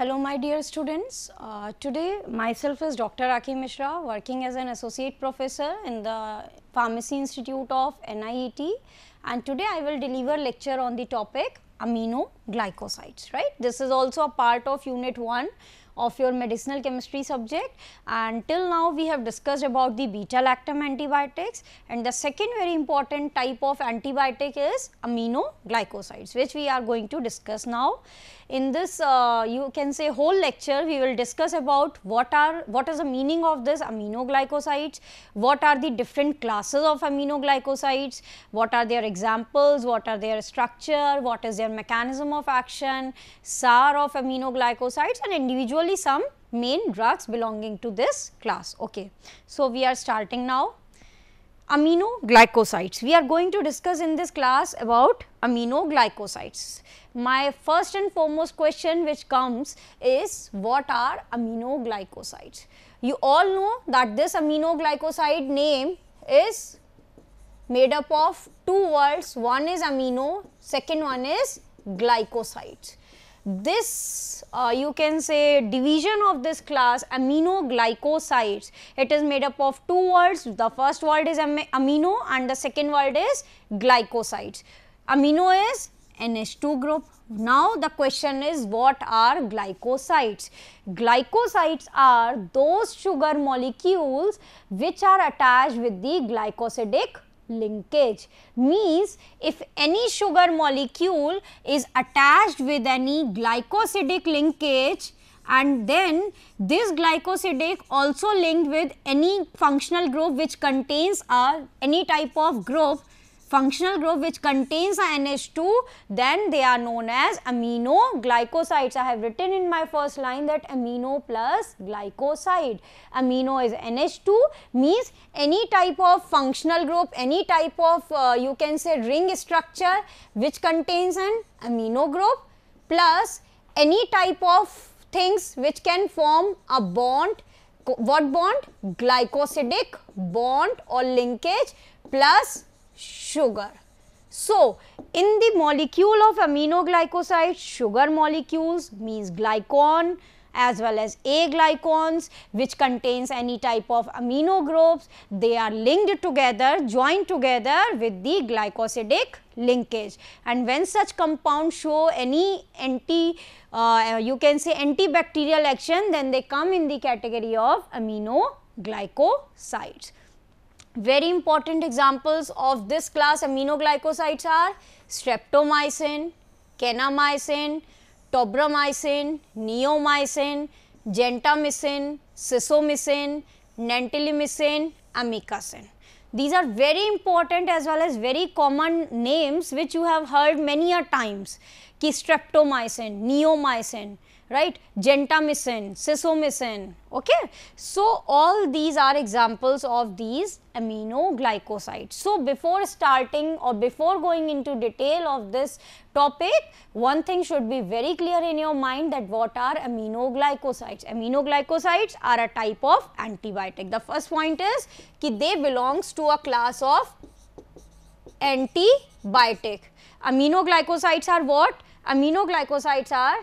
Hello my dear students, uh, today myself is Dr. Aki Mishra working as an associate professor in the Pharmacy Institute of NIET and today I will deliver lecture on the topic amino glycosides, right. This is also a part of unit 1 of your medicinal chemistry subject and till now we have discussed about the beta lactam antibiotics and the second very important type of antibiotic is aminoglycosides which we are going to discuss now. In this uh, you can say whole lecture we will discuss about what are what is the meaning of this aminoglycosides, what are the different classes of aminoglycosides, what are their examples, what are their structure, what is their mechanism of of action, SAR of aminoglycosides and individually some main drugs belonging to this class. Okay. So, we are starting now aminoglycosides. We are going to discuss in this class about aminoglycosides. My first and foremost question which comes is what are aminoglycosides? You all know that this aminoglycoside name is made up of two words, one is amino, second one is glycosides. This uh, you can say division of this class aminoglycosides, it is made up of two words, the first word is amino and the second word is glycosides. Amino is NH2 group. Now, the question is what are glycosides? Glycosides are those sugar molecules which are attached with the glycosidic linkage means if any sugar molecule is attached with any glycosidic linkage and then this glycosidic also linked with any functional group which contains a any type of group functional group which contains a NH2 then they are known as amino glycosides. I have written in my first line that amino plus glycoside. Amino is NH2 means any type of functional group, any type of uh, you can say ring structure which contains an amino group plus any type of things which can form a bond what bond glycosidic bond or linkage plus sugar. So, in the molecule of aminoglycosides, sugar molecules means glycon as well as A glycons which contains any type of amino groups. They are linked together, joined together with the glycosidic linkage. And when such compounds show any anti, uh, you can say antibacterial action, then they come in the category of amino glycosides. Very important examples of this class aminoglycosides are streptomycin, kenamycin, tobramycin, neomycin, gentamicin, sisomycin, nantilimycin, amikacin. These are very important as well as very common names which you have heard many a times ki streptomycin, neomycin, right, gentamicin, sesomycin. Okay? So, all these are examples of these aminoglycosides. So, before starting or before going into detail of this topic, one thing should be very clear in your mind that what are aminoglycosides? Aminoglycosides are a type of antibiotic. The first point is that they belongs to a class of antibiotic. Aminoglycosides are what? Aminoglycosides are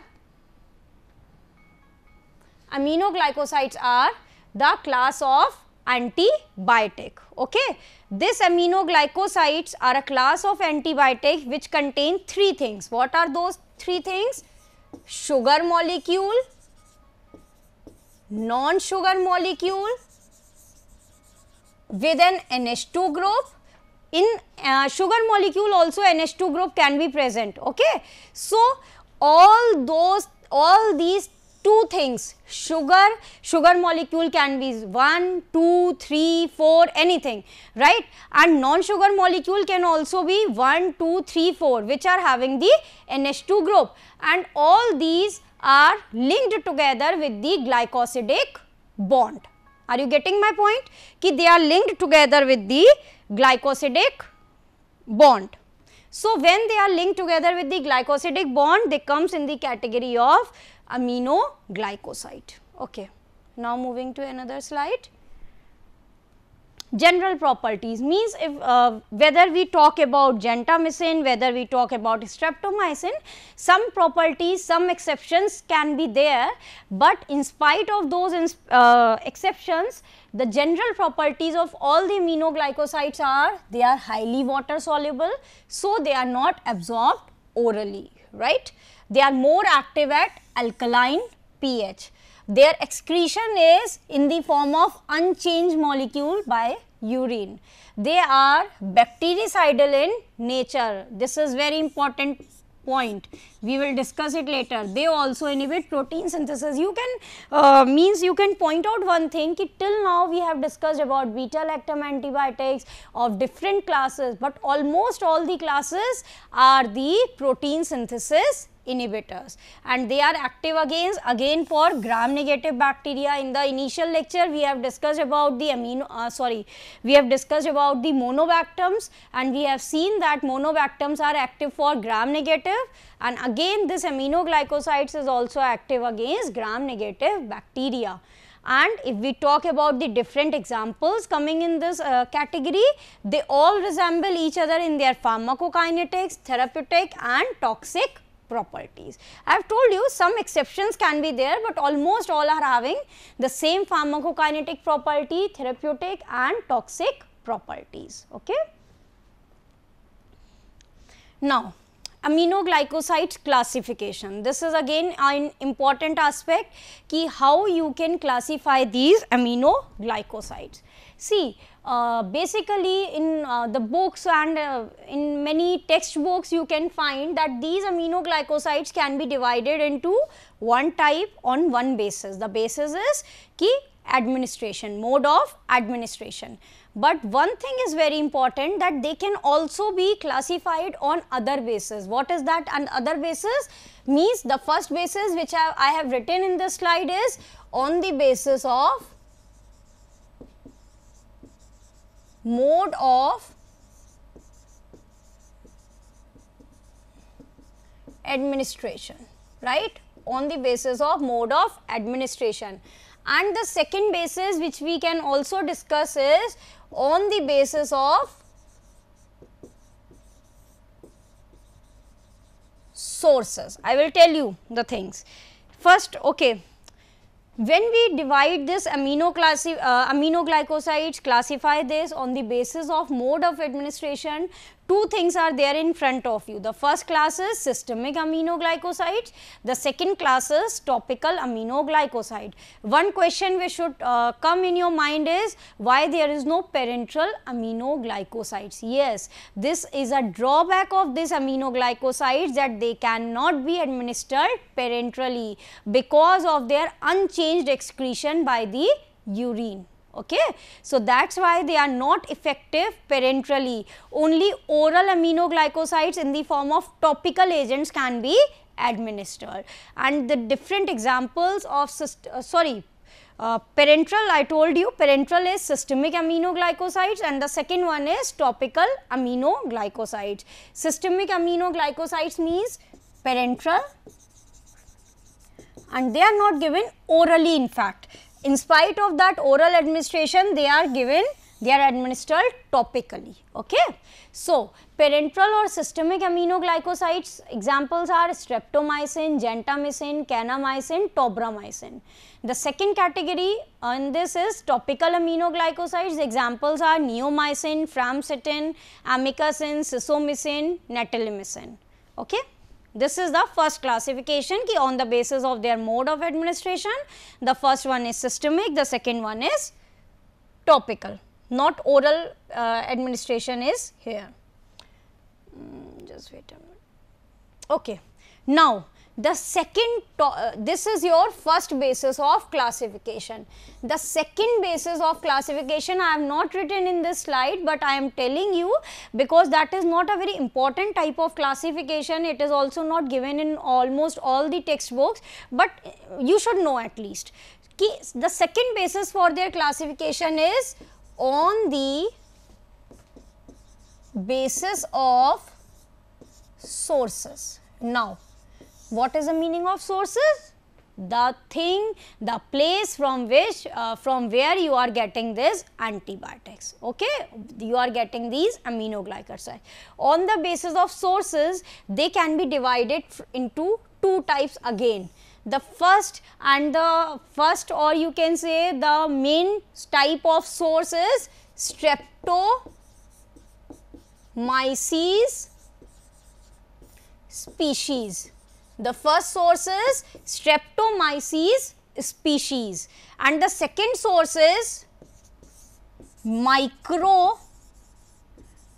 Aminoglycosides are the class of antibiotic. Okay. This aminoglycosides are a class of antibiotic which contain three things. What are those three things? Sugar molecule, non-sugar molecule with an NH2 group. In uh, sugar molecule also NH2 group can be present. Okay. So, all those all these two things sugar sugar molecule can be 1 2 3 4 anything right and non sugar molecule can also be 1 2 3 4 which are having the nh2 group and all these are linked together with the glycosidic bond are you getting my point ki they are linked together with the glycosidic bond so when they are linked together with the glycosidic bond they comes in the category of aminoglycoside. Okay. Now, moving to another slide. General properties means if uh, whether we talk about gentamicin, whether we talk about streptomycin, some properties, some exceptions can be there, but in spite of those uh, exceptions, the general properties of all the aminoglycosides are they are highly water soluble, so they are not absorbed orally, right. They are more active at alkaline pH. Their excretion is in the form of unchanged molecule by urine. They are bactericidal in nature. This is very important point. We will discuss it later. They also inhibit protein synthesis. You can uh, means you can point out one thing ki till now we have discussed about beta lactam antibiotics of different classes, but almost all the classes are the protein synthesis inhibitors and they are active against again for gram negative bacteria in the initial lecture we have discussed about the amino uh, sorry we have discussed about the monobactams and we have seen that monobactams are active for gram negative and again this aminoglycosides is also active against gram negative bacteria and if we talk about the different examples coming in this uh, category they all resemble each other in their pharmacokinetics therapeutic and toxic properties. I have told you some exceptions can be there, but almost all are having the same pharmacokinetic property, therapeutic and toxic properties. Okay? Now, aminoglycoside classification. This is again an important aspect ki how you can classify these aminoglycosides. See, uh, basically in uh, the books and uh, in many textbooks you can find that these aminoglycosides can be divided into one type on one basis. The basis is key administration, mode of administration. But one thing is very important that they can also be classified on other basis. What is that and other basis means the first basis which I, I have written in this slide is on the basis of mode of administration right on the basis of mode of administration and the second basis which we can also discuss is on the basis of sources. I will tell you the things. First, okay, when we divide this amino uh, aminoglycosides, classify this on the basis of mode of administration, two things are there in front of you. The first class is systemic aminoglycosides, the second class is topical aminoglycoside. One question which should uh, come in your mind is why there is no parenteral aminoglycosides. Yes, this is a drawback of this aminoglycosides that they cannot be administered parenterally because of their unchanged excretion by the urine. Okay? So, that is why they are not effective parenterally. Only oral aminoglycosides in the form of topical agents can be administered. And the different examples of, uh, sorry, uh, parenteral I told you parenteral is systemic aminoglycosides and the second one is topical aminoglycosides. Systemic aminoglycosides means parenteral and they are not given orally in fact in spite of that oral administration they are given they are administered topically okay so parenteral or systemic aminoglycosides examples are streptomycin gentamicin kanamycin tobramycin the second category and this is topical aminoglycosides examples are neomycin framcitin amikacin sisomycin natalimycin okay this is the first classification ki on the basis of their mode of administration. The first one is systemic, the second one is topical, not oral uh, administration is here. Mm, just wait a minute. Okay. Now, the second, uh, this is your first basis of classification. The second basis of classification I have not written in this slide, but I am telling you because that is not a very important type of classification. It is also not given in almost all the textbooks, but you should know at least. The second basis for their classification is on the basis of sources. Now, what is the meaning of sources? The thing, the place from which, uh, from where you are getting this antibiotics, okay? You are getting these aminoglycosides. On the basis of sources, they can be divided into two types again the first and the first or you can say the main type of source is streptomyces species. The first source is Streptomyces species and the second source is micro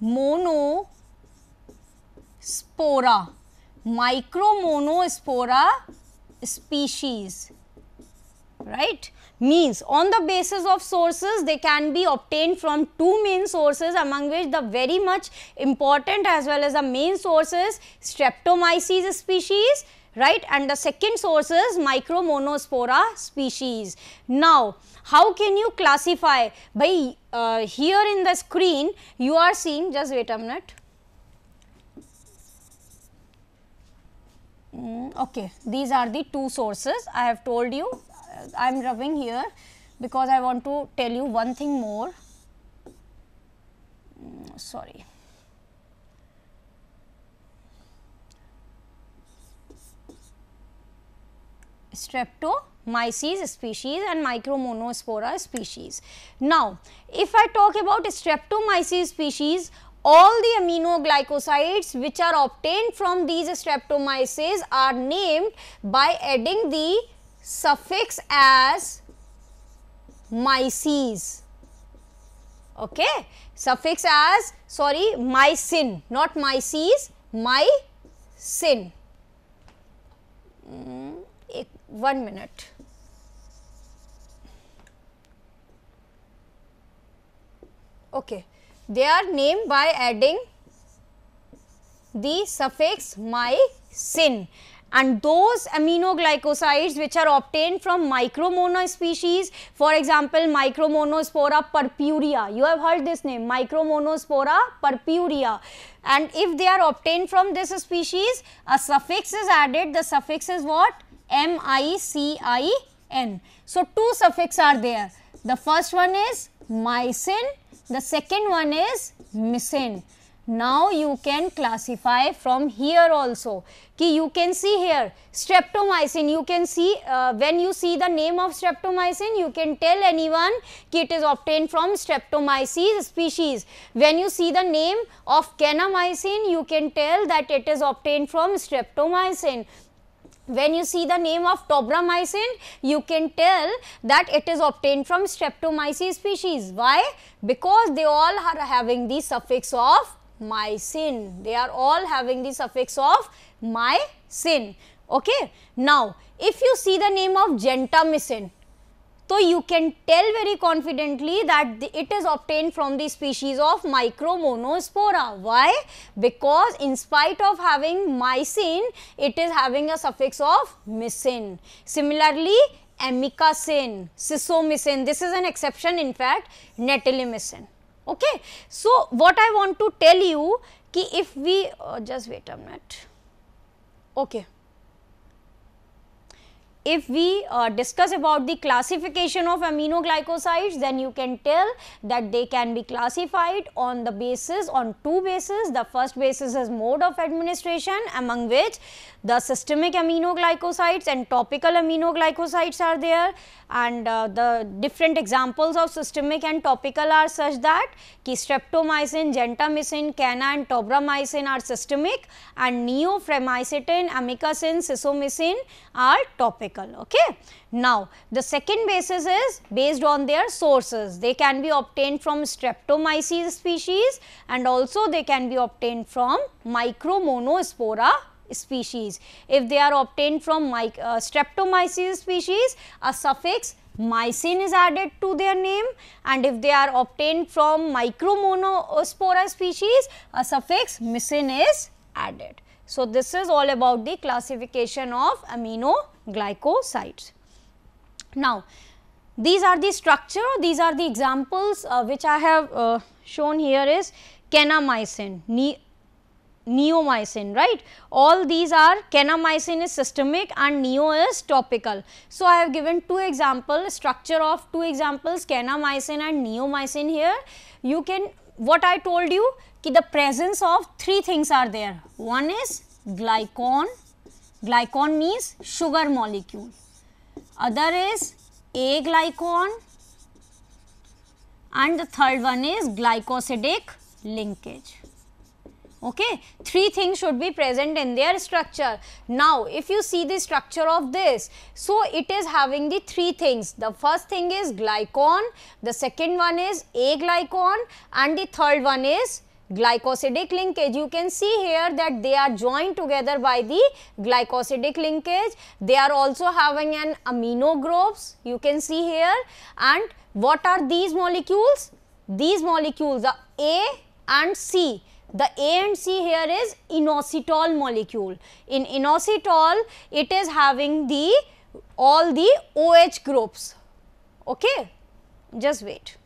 monospora, micro monospora species, right means on the basis of sources they can be obtained from two main sources among which the very much important as well as the main sources streptomyces species right and the second source is micromonospora species. Now, how can you classify by uh, here in the screen you are seeing just wait a minute. Mm, okay, these are the two sources I have told you I am rubbing here because I want to tell you one thing more. Mm, sorry. Streptomyces species and Micromonospora species. Now, if I talk about Streptomyces species, all the aminoglycosides which are obtained from these streptomyces are named by adding the suffix as myces. Okay, suffix as sorry mycin, not myces, mycin. Mm, one minute. Okay, they are named by adding the suffix mycin and those aminoglycosides which are obtained from micromono species for example micromonospora purpurea you have heard this name micromonospora purpurea and if they are obtained from this species a suffix is added the suffix is what m i c i n so two suffixes are there the first one is mycin the second one is mycin now you can classify from here also ki you can see here streptomycin you can see uh, when you see the name of streptomycin you can tell anyone ki it is obtained from streptomyces species. When you see the name of kanamycin you can tell that it is obtained from streptomycin when you see the name of tobramycin you can tell that it is obtained from streptomyces species why because they all are having the suffix of mycin. They are all having the suffix of mycin. Okay. Now, if you see the name of gentamicin, so you can tell very confidently that it is obtained from the species of Micromonospora. Why? Because in spite of having mycin, it is having a suffix of mycin. Similarly, amikacin, sisomycin, this is an exception in fact, netilimycin. Okay. So, what I want to tell you ki if we uh, just wait a minute. Okay if we uh, discuss about the classification of aminoglycosides, then you can tell that they can be classified on the basis, on two bases. The first basis is mode of administration among which the systemic aminoglycosides and topical aminoglycosides are there and uh, the different examples of systemic and topical are such that ki streptomycin, gentamicin, cana and tobramycin are systemic and neoframacetin, amikacin, sisomycin are topical. Okay. Now, the second basis is based on their sources. They can be obtained from streptomyces species and also they can be obtained from micromonospora species. If they are obtained from uh, streptomyces species, a suffix mycin is added to their name and if they are obtained from micromonospora species, a suffix mycin is added. So, this is all about the classification of amino glycosides. Now, these are the structure, these are the examples uh, which I have uh, shown here is kanamycin, ne neomycin, right. All these are kanamycin is systemic and neo is topical. So, I have given two example structure of two examples kanamycin and neomycin here. You can what I told you ki the presence of three things are there. One is glycon, Glycon means sugar molecule. Other is A glycon and the third one is glycosidic linkage. Okay, three things should be present in their structure. Now, if you see the structure of this, so it is having the three things. The first thing is glycon, the second one is A glycon and the third one is glycosidic linkage. You can see here that they are joined together by the glycosidic linkage. They are also having an amino groups you can see here and what are these molecules? These molecules are A and C. The A and C here is inositol molecule. In inositol it is having the all the OH groups. Okay, just wait.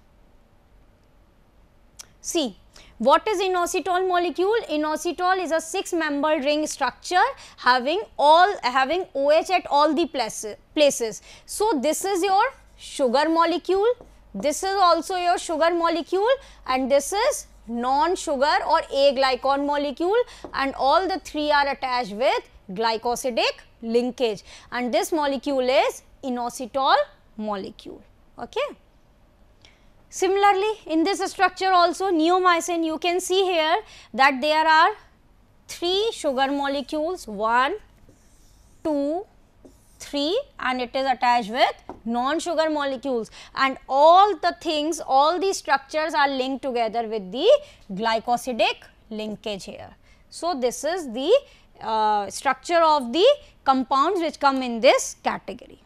See what is inositol molecule? Inositol is a 6 member ring structure having all having OH at all the place, places. So, this is your sugar molecule, this is also your sugar molecule and this is non-sugar or A-glycon molecule and all the three are attached with glycosidic linkage and this molecule is inositol molecule. Okay. Similarly, in this structure also neomycin you can see here that there are 3 sugar molecules 1, 2, 3 and it is attached with non-sugar molecules and all the things all these structures are linked together with the glycosidic linkage here. So, this is the uh, structure of the compounds which come in this category.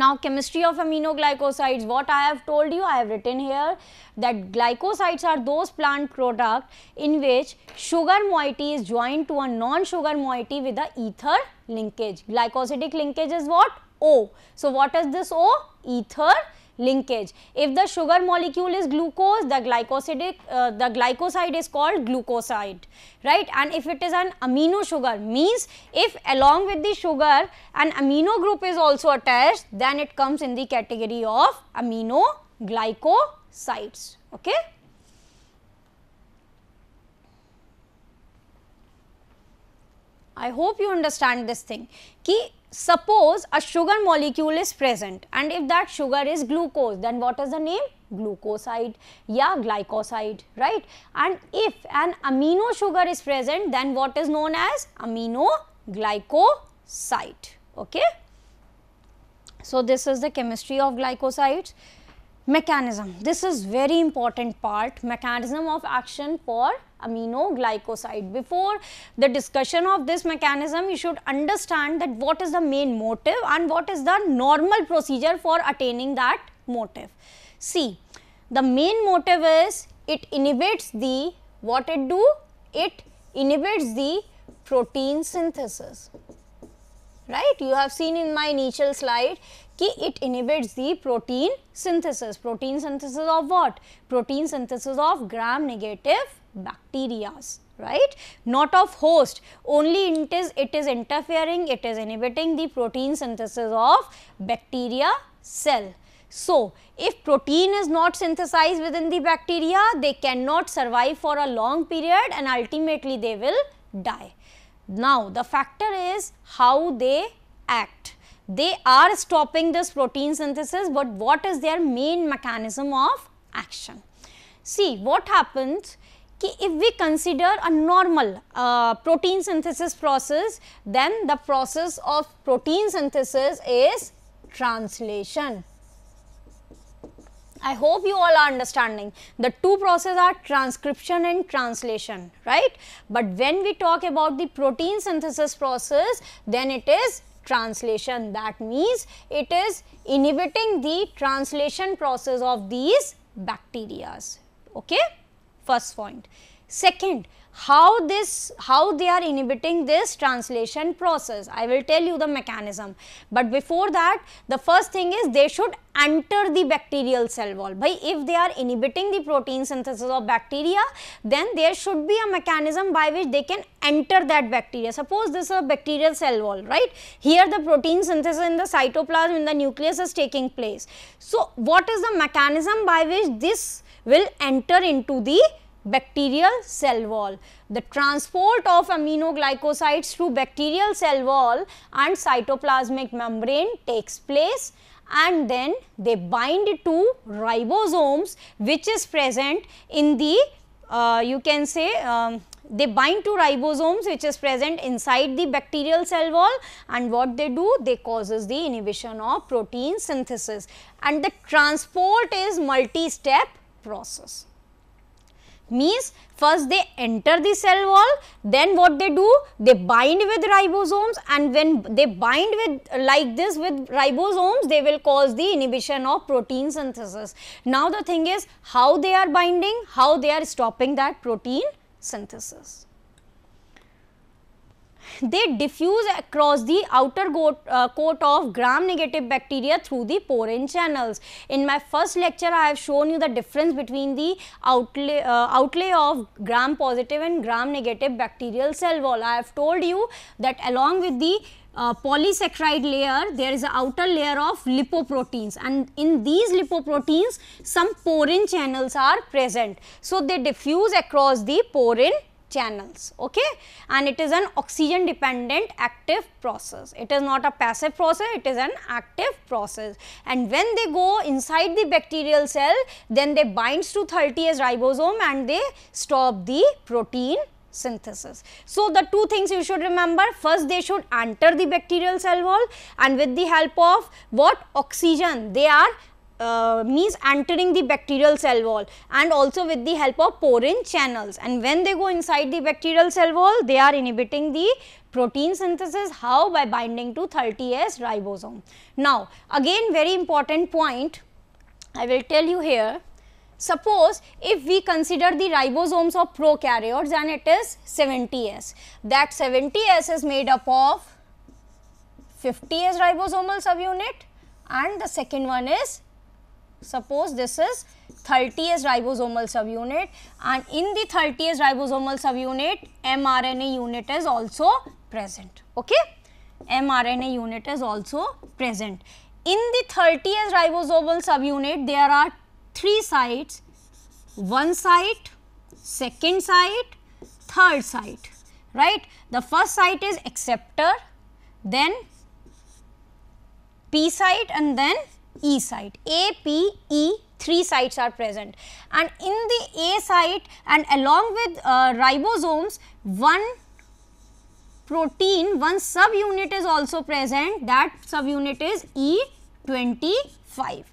Now chemistry of aminoglycosides, what I have told you, I have written here that glycosides are those plant product in which sugar moiety is joined to a non-sugar moiety with the ether linkage. Glycosidic linkage is what? O. So, what is this O? Ether linkage. If the sugar molecule is glucose, the glycosidic, uh, the glycoside is called glucoside, right? And if it is an amino sugar, means if along with the sugar an amino group is also attached, then it comes in the category of amino glycosides, okay? I hope you understand this thing कि suppose a sugar molecule is present and if that sugar is glucose then what is the name glucoside yeah glycoside right and if an amino sugar is present then what is known as amino glycoside okay so this is the chemistry of glycosides mechanism this is very important part mechanism of action for aminoglycoside before the discussion of this mechanism you should understand that what is the main motive and what is the normal procedure for attaining that motive see the main motive is it inhibits the what it do it inhibits the protein synthesis right you have seen in my initial slide it inhibits the protein synthesis. Protein synthesis of what? Protein synthesis of gram negative bacteria right not of host only it is interfering it is inhibiting the protein synthesis of bacteria cell so, if protein is not synthesized within the bacteria, they cannot survive for a long period and ultimately they will die. Now, the factor is how they act they are stopping this protein synthesis but what is their main mechanism of action. See what happens if we consider a normal uh, protein synthesis process then the process of protein synthesis is translation. I hope you all are understanding. The two processes are transcription and translation, right? But when we talk about the protein synthesis process, then it is translation. That means it is inhibiting the translation process of these bacteria. Okay? First point. Second, how this how they are inhibiting this translation process i will tell you the mechanism but before that the first thing is they should enter the bacterial cell wall by if they are inhibiting the protein synthesis of bacteria then there should be a mechanism by which they can enter that bacteria suppose this is a bacterial cell wall right here the protein synthesis in the cytoplasm in the nucleus is taking place so what is the mechanism by which this will enter into the bacterial cell wall. The transport of aminoglycosides through bacterial cell wall and cytoplasmic membrane takes place and then they bind to ribosomes which is present in the uh, you can say um, they bind to ribosomes which is present inside the bacterial cell wall and what they do they causes the inhibition of protein synthesis and the transport is multi-step process means first they enter the cell wall then what they do they bind with ribosomes and when they bind with like this with ribosomes they will cause the inhibition of protein synthesis. Now the thing is how they are binding how they are stopping that protein synthesis they diffuse across the outer coat, uh, coat of gram-negative bacteria through the porin channels. In my first lecture, I have shown you the difference between the outlay, uh, outlay of gram-positive and gram-negative bacterial cell wall. I have told you that along with the uh, polysaccharide layer, there is an outer layer of lipoproteins and in these lipoproteins, some porin channels are present. So, they diffuse across the porin channels okay and it is an oxygen dependent active process it is not a passive process it is an active process and when they go inside the bacterial cell then they binds to 30s ribosome and they stop the protein synthesis. So, the two things you should remember first they should enter the bacterial cell wall and with the help of what oxygen they are uh, means entering the bacterial cell wall and also with the help of porin channels and when they go inside the bacterial cell wall they are inhibiting the protein synthesis how by binding to 30S ribosome. Now again very important point I will tell you here Suppose if we consider the ribosomes of prokaryotes and it is 70S, that 70S is made up of 50S ribosomal subunit and the second one is Suppose this is 30S ribosomal subunit and in the 30S ribosomal subunit mRNA unit is also present. Okay? mRNA unit is also present. In the 30S ribosomal subunit there are three sites, one site, second site, third site, right. The first site is acceptor, then P site and then E site. A, P, E, three sites are present. And in the A site and along with uh, ribosomes, one protein, one subunit is also present. That subunit is E25.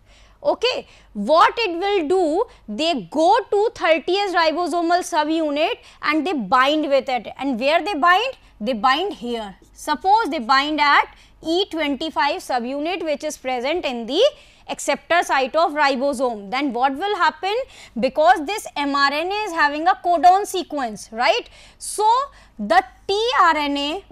Okay. What it will do, they go to 30S ribosomal subunit and they bind with it. And where they bind? They bind here. Suppose they bind at E25 subunit which is present in the acceptor site of ribosome. Then what will happen? Because this mRNA is having a codon sequence, right? So, the tRNA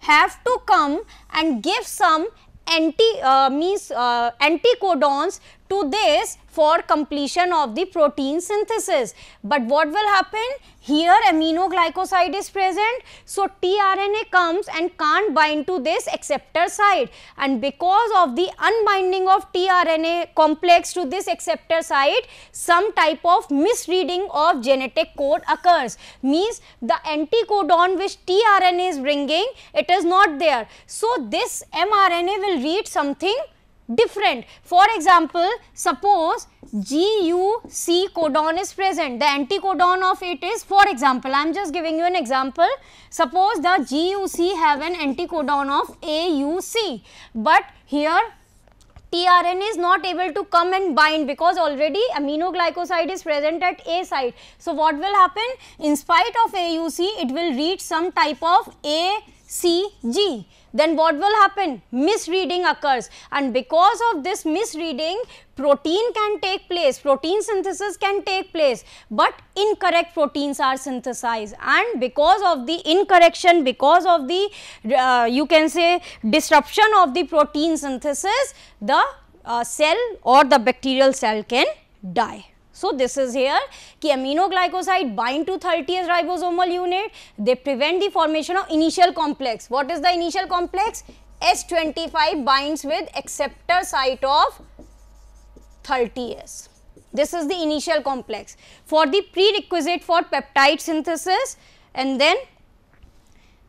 have to come and give some anti uh, means uh, anticodons to this for completion of the protein synthesis. But what will happen? Here aminoglycoside is present. So, tRNA comes and can't bind to this acceptor site and because of the unbinding of tRNA complex to this acceptor site, some type of misreading of genetic code occurs. Means the anticodon which tRNA is bringing, it is not there. So, this mRNA will read something different. For example, suppose GUC codon is present, the anticodon of it is for example, I am just giving you an example. Suppose the GUC have an anticodon of AUC, but here tRNA is not able to come and bind because already aminoglycoside is present at A site. So, what will happen? In spite of AUC, it will reach some type of A CG. Then what will happen? Misreading occurs and because of this misreading protein can take place, protein synthesis can take place but incorrect proteins are synthesized and because of the incorrection, because of the uh, you can say disruption of the protein synthesis the uh, cell or the bacterial cell can die. So this is here amino aminoglycoside bind to 30S ribosomal unit, they prevent the formation of initial complex. What is the initial complex? S25 binds with acceptor site of 30S. This is the initial complex. For the prerequisite for peptide synthesis and then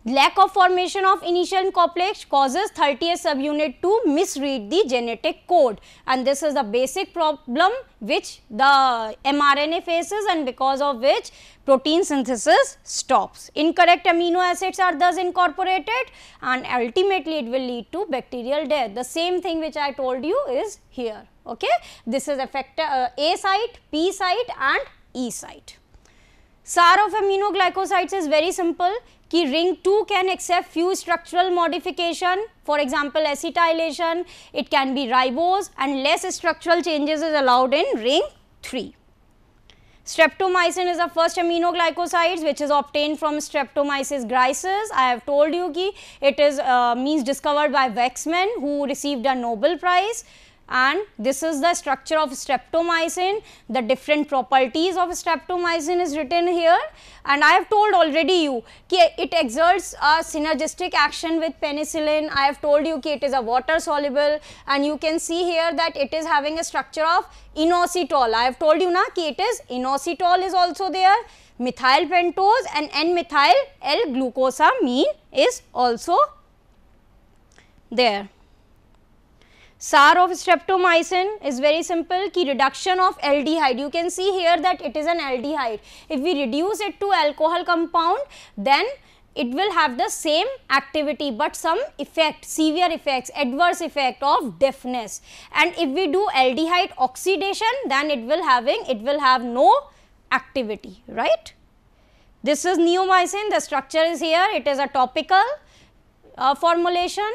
Lack of formation of initial complex causes 30th subunit to misread the genetic code and this is the basic problem which the mRNA faces and because of which protein synthesis stops. Incorrect amino acids are thus incorporated and ultimately it will lead to bacterial death. The same thing which I told you is here. Okay? This is effect uh, A site, P site and E site. SAR of aminoglycosides is very simple. कि ring two can accept few structural modification for example acetylation it can be ribose and less structural changes is allowed in ring three Streptomycin is the first aminoglycosides which is obtained from Streptomyces grises. I have told you ki it is uh, means discovered by Waxman who received a Nobel prize and this is the structure of streptomycin. The different properties of streptomycin is written here and I have told already you it exerts a synergistic action with penicillin. I have told you it is a water soluble and you can see here that it is having a structure of inositol. I have told you now it is inositol is also there methyl pentose and N-methyl L-glucosamine is also there. SAR of streptomycin is very simple key reduction of aldehyde. You can see here that it is an aldehyde. If we reduce it to alcohol compound then it will have the same activity but some effect severe effects adverse effect of deafness and if we do aldehyde oxidation then it will having it will have no activity right. This is neomycin the structure is here it is a topical uh, formulation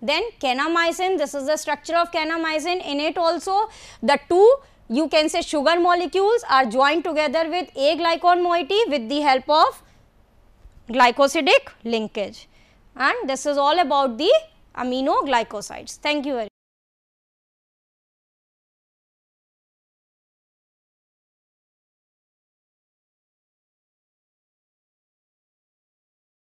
then kanamycin, this is the structure of kanamycin. In it also the two you can say sugar molecules are joined together with A glycon moiety with the help of glycosidic linkage. And this is all about the amino glycosides. Thank you very